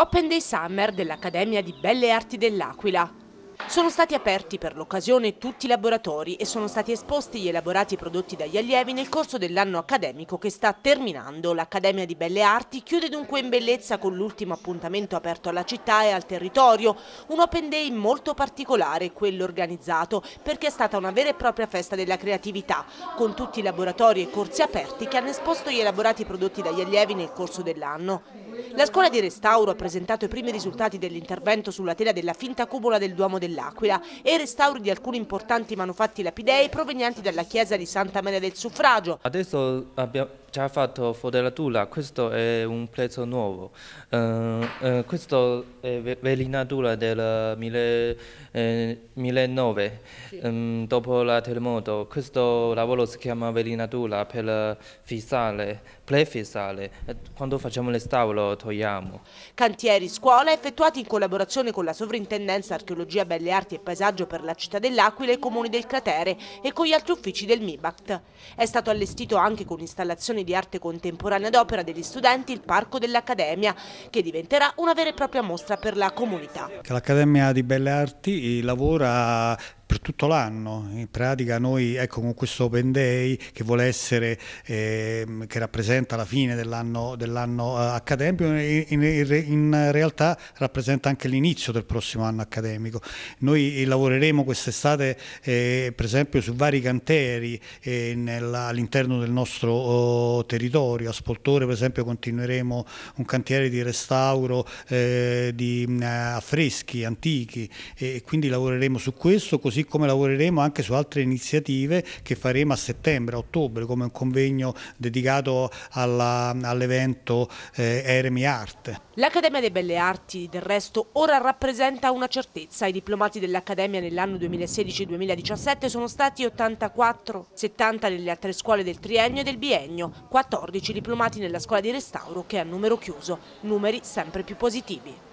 Open Day Summer dell'Accademia di Belle Arti dell'Aquila. Sono stati aperti per l'occasione tutti i laboratori e sono stati esposti gli elaborati prodotti dagli allievi nel corso dell'anno accademico che sta terminando. L'Accademia di Belle Arti chiude dunque in bellezza con l'ultimo appuntamento aperto alla città e al territorio, un open day molto particolare, quello organizzato, perché è stata una vera e propria festa della creatività, con tutti i laboratori e corsi aperti che hanno esposto gli elaborati prodotti dagli allievi nel corso dell'anno. La scuola di restauro ha presentato i primi risultati dell'intervento sulla tela della finta cupola del Duomo dell'Aquila e i restauri di alcuni importanti manufatti lapidei provenienti dalla chiesa di Santa Maria del Suffragio. Adesso abbiamo già fatto fodellatura, questo è un prezzo nuovo. Uh, uh, questo è velinatura del 2009, eh, sì. um, dopo il terremoto. Questo lavoro si chiama velinatura per fissare, prefissare. Quando facciamo le stavole togliamo. Cantieri scuola effettuati in collaborazione con la Sovrintendenza Archeologia, Belle Arti e Paesaggio per la città dell'Aquila e i comuni del cratere e con gli altri uffici del MIBACT. È stato allestito anche con installazioni esposizione di arte contemporanea d'opera degli studenti il Parco dell'Accademia, che diventerà una vera e propria mostra per la comunità. L'Accademia di Belle Arti eh, lavora per tutto l'anno. In pratica noi ecco, con questo Open Day che vuole essere, eh, che rappresenta la fine dell'anno dell eh, accademico, in, in, realtà rappresenta anche l'inizio del prossimo anno accademico. Noi lavoreremo quest'estate eh, per esempio su vari cantieri eh, all'interno del nostro oh, territorio, a Spoltore per esempio continueremo un cantiere di restauro eh, di eh, affreschi antichi e quindi lavoreremo su questo così così come lavoreremo anche su altre iniziative che faremo a settembre, a ottobre, come un convegno dedicato all'evento eh, Eremi Art. L'Accademia dei Belle Arti, del resto, ora rappresenta una certezza. I diplomati dell'Accademia nell'anno 2016-2017 sono stati 84, 70 nelle altre scuole del triennio e del biennio, 14 diplomati nella scuola di restauro che è a numero chiuso, numeri sempre più positivi.